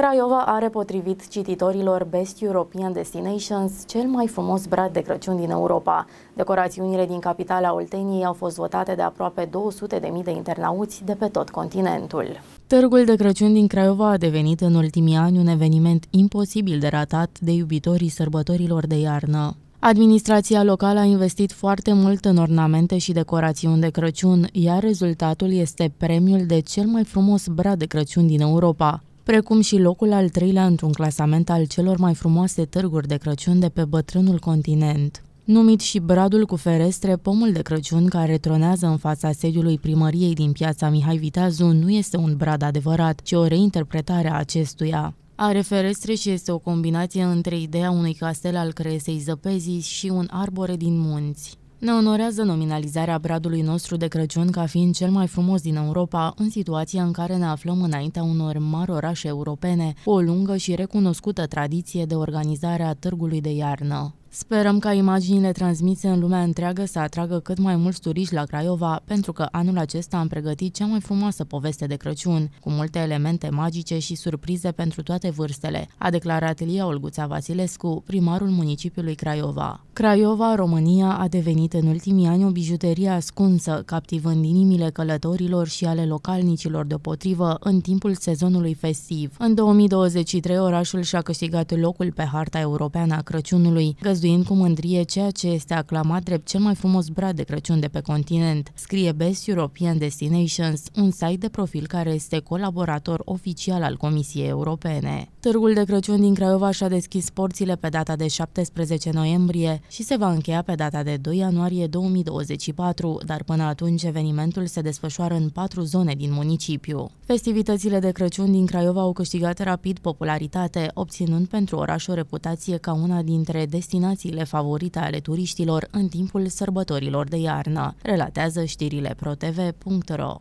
Craiova are potrivit cititorilor Best European Destinations cel mai frumos brad de Crăciun din Europa. Decorațiunile din capitala Olteniei au fost votate de aproape 200.000 de internauți de pe tot continentul. Târgul de Crăciun din Craiova a devenit în ultimii ani un eveniment imposibil de ratat de iubitorii sărbătorilor de iarnă. Administrația locală a investit foarte mult în ornamente și decorațiuni de Crăciun, iar rezultatul este premiul de cel mai frumos brad de Crăciun din Europa precum și locul al treilea într-un clasament al celor mai frumoase târguri de Crăciun de pe bătrânul continent. Numit și bradul cu ferestre, pomul de Crăciun care tronează în fața sediului primăriei din piața Mihai Viteazu nu este un brad adevărat, ci o reinterpretare a acestuia. Are ferestre și este o combinație între ideea unui castel al creesei zăpezii și un arbore din munți. Ne onorează nominalizarea bradului nostru de Crăciun ca fiind cel mai frumos din Europa, în situația în care ne aflăm înaintea unor mari orașe europene, cu o lungă și recunoscută tradiție de organizare a târgului de iarnă. Sperăm ca imaginile transmise în lumea întreagă să atragă cât mai mulți turiști la Craiova, pentru că anul acesta am pregătit cea mai frumoasă poveste de Crăciun, cu multe elemente magice și surprize pentru toate vârstele, a declarat Lia Olguța Vasilescu, primarul municipiului Craiova. Craiova, România, a devenit în ultimii ani o bijuterie ascunsă, captivând inimile călătorilor și ale localnicilor deopotrivă în timpul sezonului festiv. În 2023, orașul și-a câștigat locul pe harta europeană a Crăciunului, găzduit găzduind cu mândrie ceea ce este aclamat drept cel mai frumos brad de Crăciun de pe continent, scrie Best European Destinations, un site de profil care este colaborator oficial al Comisiei Europene. Târgul de Crăciun din Craiova și-a deschis porțile pe data de 17 noiembrie și se va încheia pe data de 2 ianuarie 2024, dar până atunci evenimentul se desfășoară în patru zone din municipiu. Festivitățile de Crăciun din Craiova au câștigat rapid popularitate, obținând pentru oraș o reputație ca una dintre destinații destinațiile favorite ale turiștilor în timpul sărbătorilor de iarnă, relatează știrile ProTV.ro.